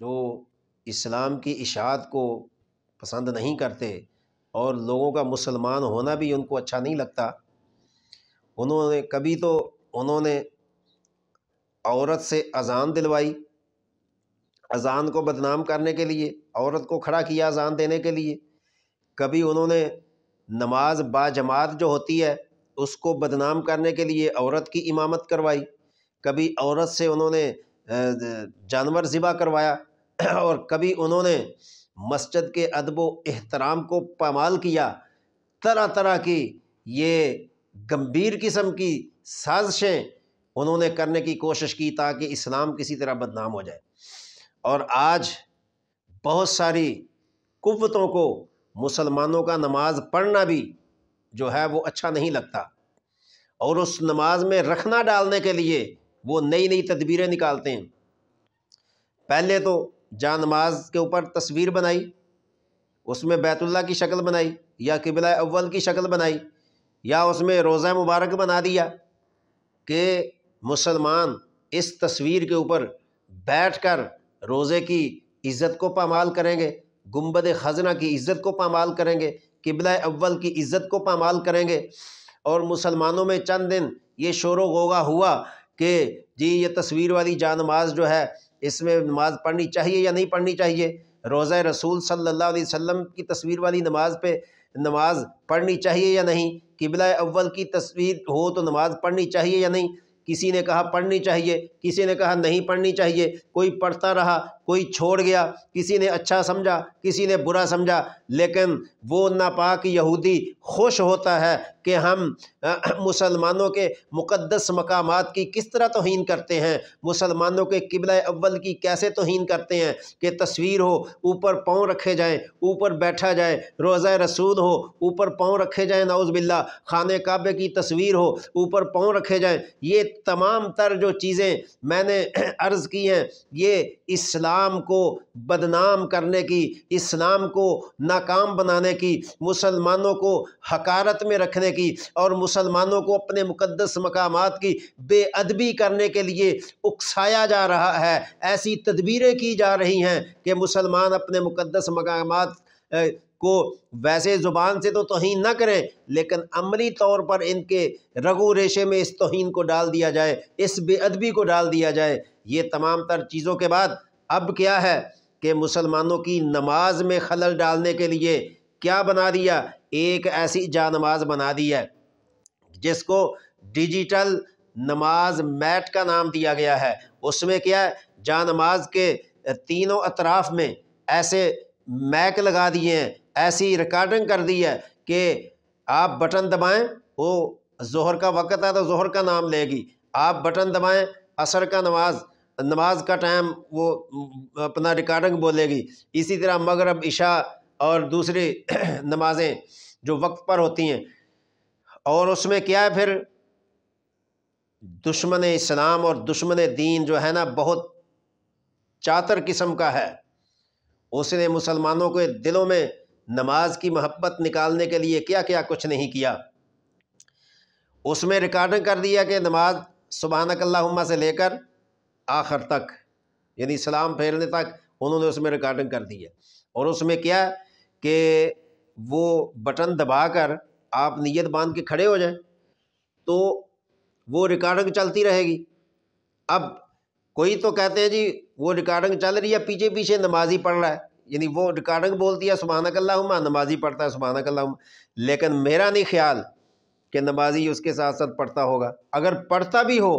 जो इस्लाम की इशात को पसंद नहीं करते और लोगों का मुसलमान होना भी उनको अच्छा नहीं लगता उन्होंने कभी तो उन्होंने औरत से अजान दिलवाई अजान को बदनाम करने के लिए औरत को खड़ा किया अजान देने के लिए कभी उन्होंने नमाज बाजमात जो होती है उसको बदनाम करने के लिए औरत की इमामत करवाई कभी औरत से उन्होंने जानवर ज़िबा करवाया और कभी उन्होंने मस्जिद के अदब एहतराम को पामाल किया तरह तरह की ये गंभीर किस्म की साजिशें उन्होंने करने की कोशिश की ताकि इस्लाम किसी तरह बदनाम हो जाए और आज बहुत सारी कुतों को मुसलमानों का नमाज पढ़ना भी जो है वो अच्छा नहीं लगता और उस नमाज में रखना डालने के लिए वो नई नई तदबीरें निकालते हैं पहले तो जा नमाज के ऊपर तस्वीर बनाई उसमें बैतुल्ला की शक्ल बनाई या किबला अव्वल की शक्ल बनाई या उसमें रोज़ा मुबारक बना दिया कि मुसलमान इस तस्वीर के ऊपर बैठकर रोज़े की इज़्ज़त को पामाल करेंगे गुम्बद खजना की इज़्ज़त को पामाल करेंगे किबला अव्वल की इज़्ज़त को पामाल करेंगे और मुसलमानों में चंद दिन ये शोर गोगा हुआ कि जी ये तस्वीर वाली जानमाज जो है इसमें नमाज़ पढ़नी चाहिए या नहीं पढ़नी चाहिए रोज़ा रसूल सल्लल्लाहु अलैहि वसल्लम की तस्वीर वाली नमाज पे नमाज पढ़नी चाहिए या नहीं किबला अव्वल की तस्वीर हो तो नमाज पढ़नी चाहिए या नहीं किसी ने कहा पढ़नी चाहिए किसी ने कहा नहीं पढ़नी चाहिए कोई पढ़ता रहा कोई छोड़ गया किसी ने अच्छा समझा किसी ने बुरा समझा लेकिन वो नापाक यहूदी खुश होता है कि हम मुसलमानों के मुक़दस मकाम की किस तरह तोहन करते हैं मुसलमानों के किबला अव्वल की कैसे तोहन करते हैं कि तस्वीर हो ऊपर पाँव रखे जाएँ ऊपर बैठा जाए रोज़ा रसूल हो ऊपर पाँव रखे नाउज़ नाउज़बिल्ला खान काबे की तस्वीर हो ऊपर पाँव रखे जाएँ ये तमाम तर जो चीज़ें मैंने अर्ज़ की हैं ये इस्लाम इस्लाम को बदनाम करने की इस्लाम को नाकाम बनाने की मुसलमानों को हकारत में रखने की और मुसलमानों को अपने मुकदस मकाम की बेअदबी करने के लिए उकसाया जा रहा है ऐसी तदबीरें की जा रही हैं कि मुसलमान अपने मुकदस मकाम को वैसे ज़ुबान से तो तोहन ना करें लेकिन अमली तौर पर इनके रगो रेशे में इस तोहन को डाल दिया जाए इस बेअदबी को डाल दिया जाए ये तमाम तर चीज़ों के बाद अब क्या है कि मुसलमानों की नमाज में खलल डालने के लिए क्या बना दिया एक ऐसी जा नमाज बना दी है जिसको डिजिटल नमाज मैट का नाम दिया गया है उसमें क्या है जा नमाज के तीनों अतराफ़ में ऐसे मैक लगा दिए हैं ऐसी रिकॉर्डिंग कर दी है कि आप बटन दबाएं वो जहर का वक्त है तो जहर का नाम लेगी आप बटन दबाएं असर का नमाज़ नमाज का टाइम वो अपना रिकॉर्डिंग बोलेगी इसी तरह मगरब इशा और दूसरी नमाजें जो वक्त पर होती हैं और उसमें क्या है फिर दुश्मन इस्लाम और दुश्मन दीन जो है ना बहुत चातर किस्म का है उसने मुसलमानों के दिलों में नमाज की महब्बत निकालने के लिए क्या क्या कुछ नहीं किया उसमें रिकॉर्डिंग कर दिया कि नमाज सुबहानकल्ला से लेकर आखिर तक यानी सलाम फेरने तक उन्होंने उसमें रिकॉर्डिंग कर दी है और उसमें क्या कि वो बटन दबा कर आप नीयत बांध के खड़े हो जाएं तो वो रिकॉर्डिंग चलती रहेगी अब कोई तो कहते हैं जी वो रिकॉर्डिंग चल रही है पीछे पीछे नमाजी पढ़ रहा है यानी वो रिकॉर्डिंग बोलती है सुबहानकल्ला नमाजी पढ़ता है सुबहानकल्ला लेकिन मेरा नहीं ख्याल कि नमाजी उसके साथ साथ पढ़ता होगा अगर पढ़ता भी हो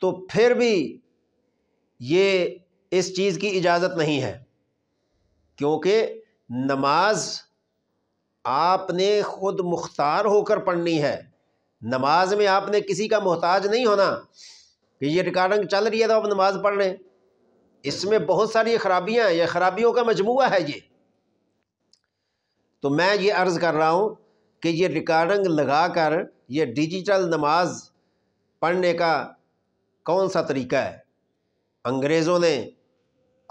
तो फिर भी ये इस चीज़ की इजाज़त नहीं है क्योंकि नमाज आपने खुद मुख्तार होकर पढ़नी है नमाज में आपने किसी का मोहताज नहीं होना कि ये रिकॉर्डिंग चल रही है तो आप नमाज पढ़ लें इसमें बहुत सारी खराबियां हैं यह खराबियों का मजमू है ये तो मैं ये अर्ज़ कर रहा हूँ कि ये रिकॉर्डिंग लगा कर ये डिजिटल नमाज पढ़ने का कौन सा तरीका है अंग्रेज़ों ने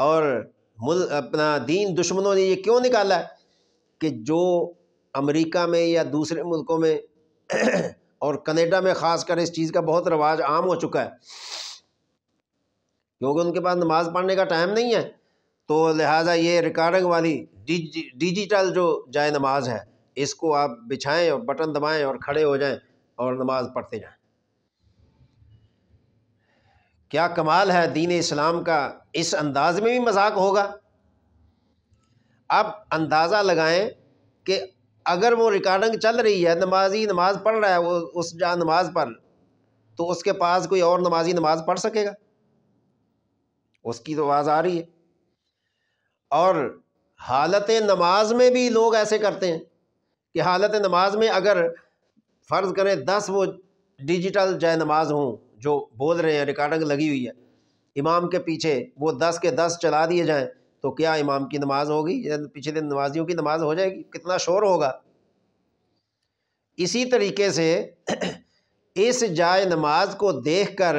और मुल अपना दीन दुश्मनों ने ये क्यों निकाला है कि जो अमेरिका में या दूसरे मुल्कों में और कनाडा में ख़ास कर इस चीज़ का बहुत रवाज आम हो चुका है क्योंकि उनके पास नमाज़ पढ़ने का टाइम नहीं है तो लिहाजा ये रिकॉर्डिंग वाली डिजिटल जो जाए नमाज है इसको आप बिछाएं और बटन दबाएं और खड़े हो जाएं और नमाज़ पढ़ते जाएं क्या कमाल है दीन इस्लाम का इस अंदाज में भी मजाक होगा आप अंदाज़ा लगाएं कि अगर वो रिकॉर्डिंग चल रही है नमाजी नमाज़ पढ़ रहा है वो उस जहाँ नमाज पर तो उसके पास कोई और नमाजी नमाज पढ़ सकेगा उसकी तो आवाज़ आ रही है और हालत नमाज में भी लोग ऐसे करते हैं कि हालत नमाज में अगर फ़र्ज़ करें दस वो डिजिटल जय नमाज हों जो बोल रहे हैं रिकॉर्डिंग लगी हुई है इमाम के पीछे वो दस के दस चला दिए जाएँ तो क्या इमाम की नमाज होगी पीछे दिन नमाजियों की नमाज हो जाएगी कितना शोर होगा इसी तरीके से इस जाय नमाज को देखकर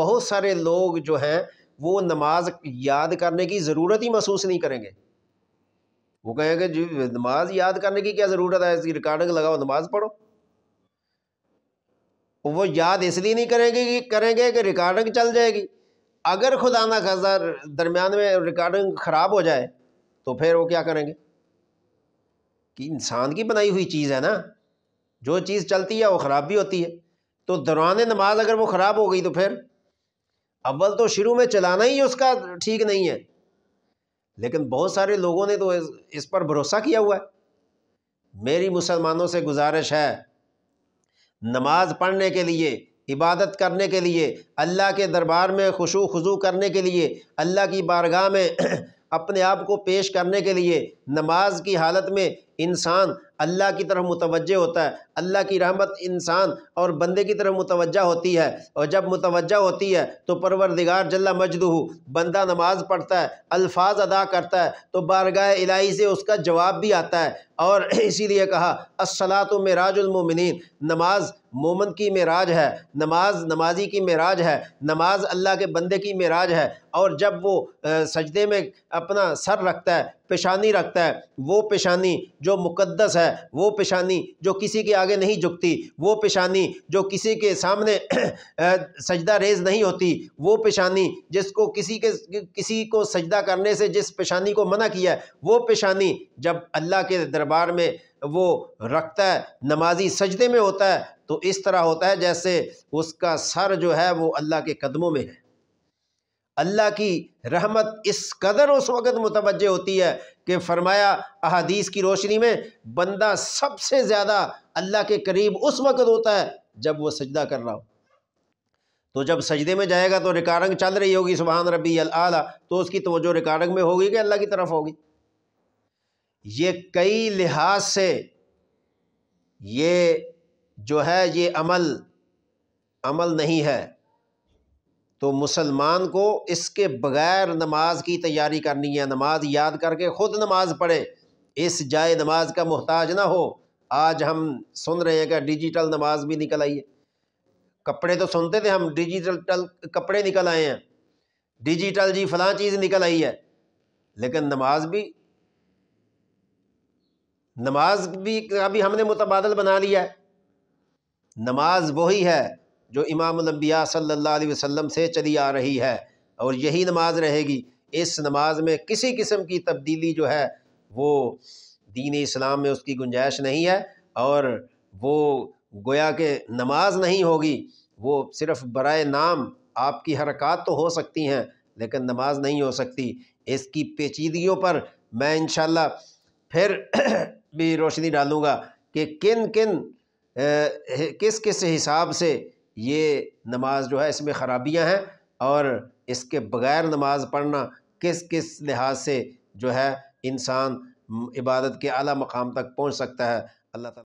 बहुत सारे लोग जो हैं वो नमाज याद करने की ज़रूरत ही महसूस नहीं करेंगे वो कहेंगे जी नमाज याद करने की क्या ज़रूरत है इसकी रिकॉर्डिंग लगाओ नमाज पढ़ो वो याद इसलिए नहीं करेंगे कि करेंगे कि रिकॉर्डिंग चल जाएगी अगर खुदा ना खजा दरमियान में रिकॉर्डिंग ख़राब हो जाए तो फिर वो क्या करेंगे कि इंसान की बनाई हुई चीज़ है ना जो चीज़ चलती है वो ख़राब भी होती है तो दौरान नमाज अगर वो ख़राब हो गई तो फिर अव्वल तो शुरू में चलाना ही उसका ठीक नहीं है लेकिन बहुत सारे लोगों ने तो इस पर भरोसा किया हुआ है मेरी मुसलमानों से गुजारिश है नमाज पढ़ने के लिए इबादत करने के लिए अल्लाह के दरबार में खुशु खजू करने के लिए अल्लाह की बारगाह में अपने आप को पेश करने के लिए नमाज की हालत में इंसान अल्लाह की तरफ मुतव होता है अल्लाह की रहमत इंसान और बंदे की तरफ मुतव होती है और जब मुतवजह होती है तो परवरदिगार जल्ला हो बंदा नमाज पढ़ता है अल्फाज अदा करता है तो बारगाह इलाही से उसका जवाब भी आता है और इसीलिए कहा असला तो मराजमिन नमाज मोमन की मराज है नमाज नमाजी की मराज है नमाज अल्लाह के बंदे की मराज है और जब वो सजदे में अपना सर रखता है पेशानी रखता है वो पेशानी जो मुकद्दस है वो पेशानी जो किसी के आगे नहीं झुकती वो पेशानी जो किसी के सामने सजदा रेज नहीं होती वो पेशानी जिसको किसी के किसी को सजदा करने से जिस पेशानी को मना किया है वो पेशानी जब अल्लाह के दरबार में वो रखता है नमाजी सजदे में होता है तो इस तरह होता है जैसे उसका सर जो है वो अल्लाह के कदमों में है अल्लाह की रहमत इस कदर उस वक़्त मुतवजह होती है कि फरमाया अहादीस की रोशनी में बंदा सबसे ज़्यादा अल्लाह के करीब उस वक़्त होता है जब वो सजदा कर रहा हो तो जब सजदे में जाएगा तो रिकारंग चल रही होगी सुबहान रबी अल तो उसकी तोजो रिकारंग में होगी कि अल्लाह की तरफ होगी ये कई लिहाज से ये जो है ये अमल अमल नहीं है तो मुसलमान को इसके बगैर नमाज की तैयारी करनी है नमाज याद करके ख़ुद नमाज पढ़े इस जाए नमाज का मोहताज ना हो आज हम सुन रहे हैं कि डिजिटल नमाज भी निकल आई है कपड़े तो सुनते थे हम डिजिटल कपड़े निकल आए हैं डिजिटल जी फला चीज़ निकल आई है लेकिन नमाज भी नमाज भी अभी हमने मुतबादल बना लिया है नमाज वही है जो इमामबिया सल्ला वसम से चली आ रही है और यही नमाज रहेगी इस नमाज में किसी किस्म की तब्दीली जो है वो दीन इस्लाम में उसकी गुंजाइश नहीं है और वो गोया के नमाज नहीं होगी वो सिर्फ बर नाम आपकी हरकत तो हो सकती हैं लेकिन नमाज नहीं हो सकती इसकी पेचीदगियों पर मैं इन फिर भी रोशनी डालूँगा कि किन किन ए, किस किस हिसाब से ये नमाज जो है इसमें ख़राबियाँ हैं और इसके बग़ैर नमाज पढ़ना किस किस लिहाज से जो है इंसान इबादत के अला मकाम तक पहुँच सकता है अल्लाह